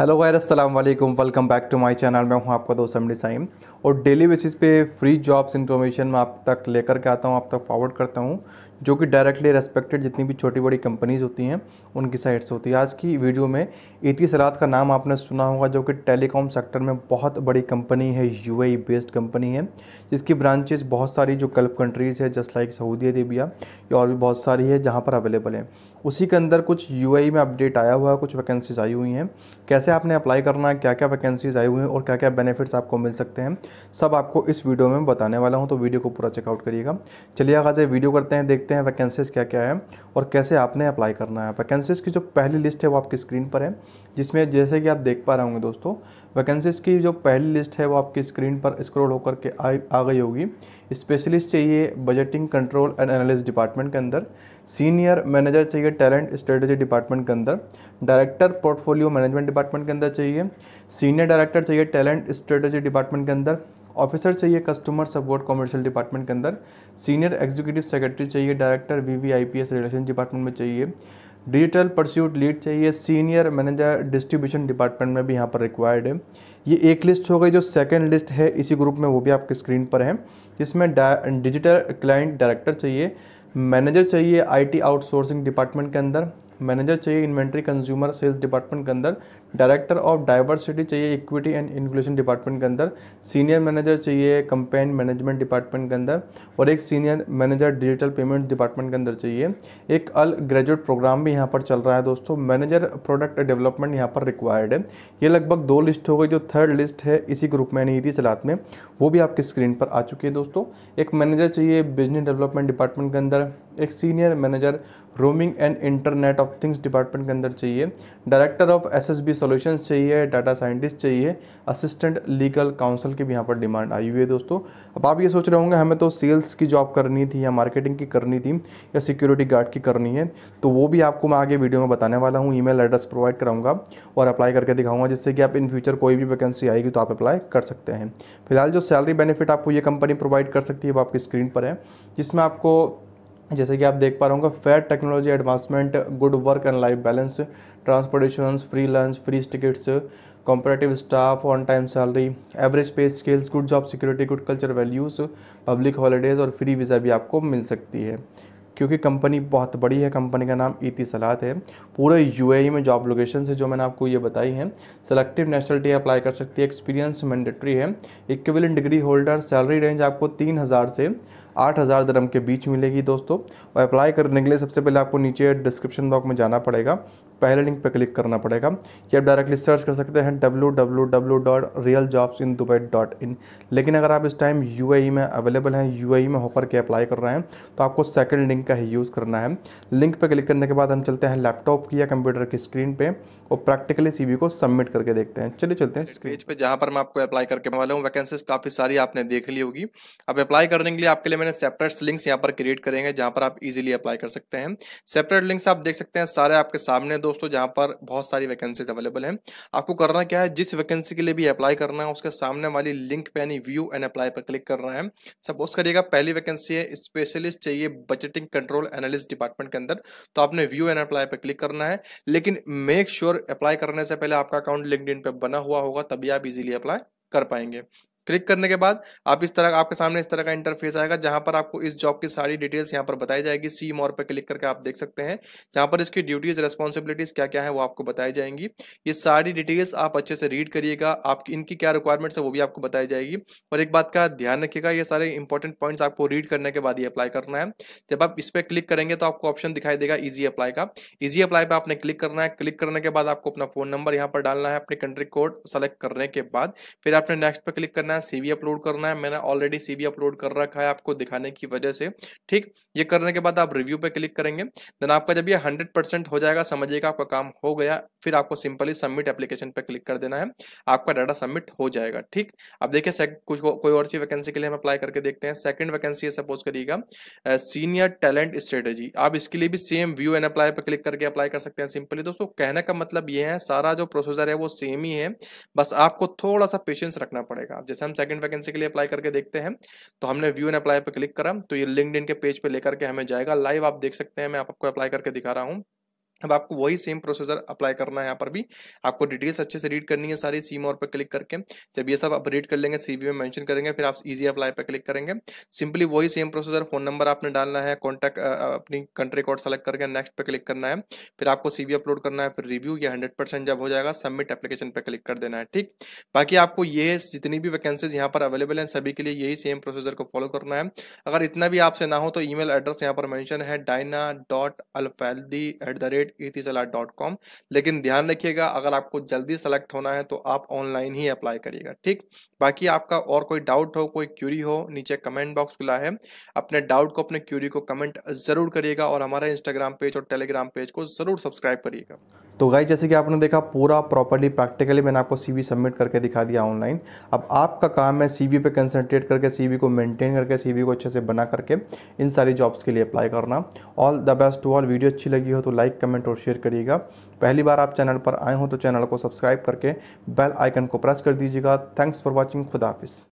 hello गायर असल welcome back to my channel मैं हूं आपका दोस्त अमडी साइम और डेली बेसिस पे फ्री जॉब्स इंफॉर्मेशन मैं आप तक लेकर के आता हूँ आप तक फॉरवर्ड करता हूँ जो कि डायरेक्टली रेस्पेक्टेड जितनी भी छोटी बड़ी कंपनीज़ होती हैं उनकी साइड से होती है आज की वीडियो में इति सरात का नाम आपने सुना होगा जो कि टेलीकॉम सेक्टर में बहुत बड़ी कंपनी है यू बेस्ड कंपनी है जिसकी ब्रांचेज़ बहुत सारी जो गल्फ कंट्रीज़ है जस्ट लाइक सऊदी अरेबिया और भी बहुत सारी है जहाँ पर अवेलेबल है उसी के अंदर कुछ यू e में अपडेट आया हुआ है कुछ वैकेंसीज़ आई हुई हैं कैसे आपने अप्लाई करना है क्या क्या वैकेंसीज़ आई हुई हैं और क्या क्या बेनिफिट्स आपको मिल सकते हैं सब आपको इस वीडियो में बताने वाला हूँ तो वीडियो को पूरा चेकआउट करिएगा चलिए आगाज वीडियो करते हैं देखते हैं वैकेंसीज क्या क्या है और कैसे आपने अप्लाई करना है वैकेंसीज की जो पहली लिस्ट है वो आपकी स्क्रीन पर है जिसमें जैसे कि आप देख पा रहे होंगे दोस्तों वैकेंसीज की जो पहली लिस्ट है वो आपकी स्क्रीन पर स्क्रोल होकर के आ गई होगी स्पेशलिस्ट चाहिए budgeting control and analysis department के अंदर सीनियर मैनेजर चाहिए टैलेंट स्ट्रेटजी डिपार्टमेंट के अंदर डायरेक्टर पोर्टफोलियो मैनेजमेंट डिपार्टमेंट के अंदर चाहिए सीनियर डायरेक्टर चाहिए टैलेंट स्ट्रेटजी डिपार्टमेंट के अंदर ऑफिसर चाहिए कस्टमर सपोर्ट कॉमर्शियल डिपार्टमेंट के अंदर सीनियर एग्जीक्यूटिव सेक्रेटरी चाहिए director V V I P S relation department में चाहिए डिजिटल परस्यूट लीड चाहिए सीनियर मैनेजर डिस्ट्रीब्यूशन डिपार्टमेंट में भी यहाँ पर रिक्वायर्ड है ये एक लिस्ट हो गई जो सेकंड लिस्ट है इसी ग्रुप में वो भी आपके स्क्रीन पर है जिसमें डिजिटल क्लाइंट डायरेक्टर चाहिए मैनेजर चाहिए आईटी आउटसोर्सिंग डिपार्टमेंट के अंदर मैनेजर चाहिए इन्वेंट्री कंज्यूमर सेल्स डिपार्टमेंट के अंदर डायरेक्टर ऑफ डाइवर्सिटी चाहिए इक्विटी एंड इंक्लूजन डिपार्टमेंट के अंदर सीनियर मैनेजर चाहिए कंपेन मैनेजमेंट डिपार्टमेंट के अंदर और एक senior manager digital payment department के अंदर चाहिए एक अल ग्रेजुएट प्रोग्राम भी यहाँ पर चल रहा है दोस्तों मैनेजर प्रोडक्ट डेवलपमेंट यहाँ पर रिक्वायर्ड है ये लगभग दो लिस्ट हो गई जो थर्ड लिस्ट है इसी ग्रुप में नहीं थी सलाद में वो भी आपकी स्क्रीन पर आ चुकी है दोस्तों एक मैनेजर चाहिए बिजनेस डेवलपमेंट डिपार्टमेंट के अंदर एक senior manager roaming and internet of things department के अंदर चाहिए director of S S B solution चाहिए डाटा साइंटिस्ट चाहिए असिस्टेंट लीगल काउंसिल की भी यहाँ पर डिमांड आई हुई है दोस्तों अब आप ये सोच रहे होंगे हमें तो सेल्स की जॉब करनी थी या मार्केटिंग की करनी थी या सिक्योरिटी गार्ड की करनी है तो वो भी आपको मैं आगे वीडियो में बताने वाला हूँ ईमेल एड्रेस प्रोवाइड कराऊंगा और अप्लाई करके दिखाऊंगा जिससे कि आप इन फ्यूचर कोई भी वैकेंसी आएगी तो आप अप्लाई कर सकते हैं फिलहाल जो सैलरी बेनिफिट आपको ये कंपनी प्रोवाइड कर सकती है वो आपकी स्क्रीन पर है जिसमें आपको जैसे कि आप देख पा रहे होंगे fast technology advancement good work and life balance transportation free lunch free tickets competitive staff on time salary average pay skills good job security good culture values public holidays और फ्री वीज़ा भी आपको मिल सकती है क्योंकि company बहुत बड़ी है company का नाम इति e सलात है पूरे यूएई e में जॉब लोकेशन है जो मैंने आपको ये बताई हैं सेलेक्टिव नेशनलिटी अप्लाई कर सकती है एक्सपीरियंस मैंडेटरी है equivalent degree holder salary range आपको तीन हज़ार से आठ हज़ार दरम के बीच मिलेगी दोस्तों और अप्लाई करने के लिए सबसे पहले आपको नीचे डिस्क्रिप्शन बॉक्स में जाना पड़ेगा पहले लिंक पर क्लिक करना पड़ेगा या आप डायरेक्टली सर्च कर सकते हैं इन लेकिन अगर आप इस टाइम यू e में अवेलेबल हैं यू e में होकर के अप्लाई कर रहे हैं तो आपको सेकेंड लिंक का ही यूज़ करना है लिंक पर क्लिक करने के बाद हम चलते हैं लैपटॉप की या कंप्यूटर की स्क्रीन पर और प्रैक्टिकली सी को सबमिट करके देखते हैं चलिए चलते हैं पेज पर जहाँ पर मैं आपको अप्लाई करके वाला हूँ वैकेंसीज काफ़ी सारी आपने देख ली होगी अब अप्लाई करने के लिए आपके लिए मैंने सेपरेट लिंक्स यहाँ पर क्रिएट करेंगे जहाँ पर आप इजिली अप्लाई कर सकते हैं सेपरेट लिंक्स आप देख सकते हैं सारे आपके सामने दो दोस्तों जहाँ पर बहुत सारी वैकेंसी अवेलेबल है आपको करना क्या है जिस वैकेंसी के लिए भी अप्लाई करना है उसके सामने वाली लिंक पे यानी व्यू एंड अप्लाई पर क्लिक करना है सपोज करिएगा पहली वैकेंसी है स्पेशलिस्ट चाहिए बजटिंग कंट्रोल एनालिस्ट डिपार्टमेंट के अंदर तो आपने व्यू एंड अप्लाई पर क्लिक करना है लेकिन मेक श्योर अप्लाई करने से पहले आपका अकाउंट लिंक पे बना हुआ होगा तभी आप इजिली अप्लाई कर पाएंगे क्लिक करने के बाद आप इस तरह आपके सामने इस तरह का इंटरफेस आएगा जहां पर आपको इस जॉब की सारी डिटेल्स यहां पर बताई जाएगी सी मोर पर क्लिक करके आप देख सकते हैं जहां पर इसकी ड्यूटीज रेस्पॉन्सिबिलिटीज क्या क्या है वो आपको बताई जाएंगी ये सारी डिटेल्स आप अच्छे से रीड करिएगा आपकी इनकी क्या रिक्वायरमेंट्स है वो भी आपको बताई जाएगी और एक बात का ध्यान रखिएगा ये सारे इंपॉर्टेंट पॉइंट्स आपको रीड करने के बाद ही अप्लाई करना है जब आप इस पर क्लिक करेंगे तो आपको ऑप्शन दिखाई देगा ईजी अप्लाई का ईजी अप्लाई पर आपने क्लिक करना है क्लिक करने के बाद आपको अपना फोन नंबर यहाँ पर डालना है अपने कंट्री कोड सेलेक्ट करने के बाद फिर आपने नेक्स्ट पर क्लिक करना करना है सीवी अपलोड करना है मैंने ऑलरेडी सीवी अपलोड कर रखा है आपको दिखाने की वजह से ठीक ये करने के बाद आप रिव्यू पे क्लिक करेंगे देन आपका जब ये हंड्रेड परसेंट हो जाएगा समझिएगा आपका काम हो गया फिर आपको सिंपली सबमिट एप्लीकेशन पे क्लिक कर देना है आपका डाटा सबमिट हो जाएगा ठीक अब देखिए कुछ को, कोई और सी वैकेंसी के लिए हम अप्लाई करके देखते हैं सेकंड वैकेंसी है सपोज करिएगा सीनियर टैलेंट स्ट्रेटेजी आप इसके लिए भी सेम व्यू एंड अप्लाई पर क्लिक करके अप्लाई कर सकते हैं सिंपली दोस्तों कहने का मतलब ये है सारा जो प्रोसीजर है वो सेम ही है बस आपको थोड़ा सा पेशेंस रखना पड़ेगा जैसे जैसे हम सेकंड वैकेंसी के लिए अप्लाई करके देखते हैं तो हमने व्यू एंड अप्लाई पर क्लिक करा तो ये लिंक के पेज पर लेकर के हमें जाएगा लाइव आप देख सकते हैं मैं आपको अप्लाई करके दिखा रहा हूँ अब आपको वही सेम प्रोसेसर अप्लाई करना है यहाँ पर भी आपको डिटेल्स अच्छे से रीड करनी है सारी सीम और पर क्लिक करके जब ये सब आप रीड कर लेंगे सीवी में मेंशन करेंगे फिर आप इजी अप्लाई पर क्लिक करेंगे सिंपली वही सेम प्रोसेसर फोन नंबर आपने डालना है कॉन्टैक्ट अपनी कंट्री कोड सेलेक्ट करके नेक्स्ट पर क्लिक करना है फिर आपको सी अपलोड करना है फिर रिव्यू या हंड्रेड जब हो जाएगा सबमिट एप्लीकेशन पर क्लिक कर देना है ठीक बाकी आपको ये जितनी भी वैकेंसीज यहाँ पर अवेलेबल है सभी के लिए यही सेम प्रोसेसर को फॉलो करना है अगर इतना भी आपसे ना हो तो ई एड्रेस यहाँ पर मैंशन है Diana dot at the rate website लेकिन ध्यान रखिएगा अगर आपको जल्दी सेलेक्ट होना है तो आप ऑनलाइन ही अप्लाई करिएगा ठीक बाकी आपका और कोई डाउट हो कोई क्यूरी हो नीचे कमेंट बॉक्स खुला है अपने डाउट को अपने क्यूरी को कमेंट ज़रूर करिएगा और हमारे इंस्टाग्राम पेज और टेलीग्राम पेज को ज़रूर सब्सक्राइब करिएगा तो गाइज जैसे कि आपने देखा पूरा प्रॉपर्ली प्रैक्टिकली मैंने आपको सीवी सबमिट करके दिखा दिया ऑनलाइन अब आपका काम है सीवी पे कंसंट्रेट करके सीवी को मेंटेन करके सीवी को अच्छे से बना करके इन सारी जॉब्स के लिए अप्लाई करना all the best to all video अच्छी लगी हो तो लाइक कमेंट और शेयर करिएगा पहली बार आप चैनल पर आए हो तो चैनल को सब्सक्राइब करके बेल आइकन को प्रेस कर दीजिएगा थैंक्स फॉर वॉचिंग खुदाफिस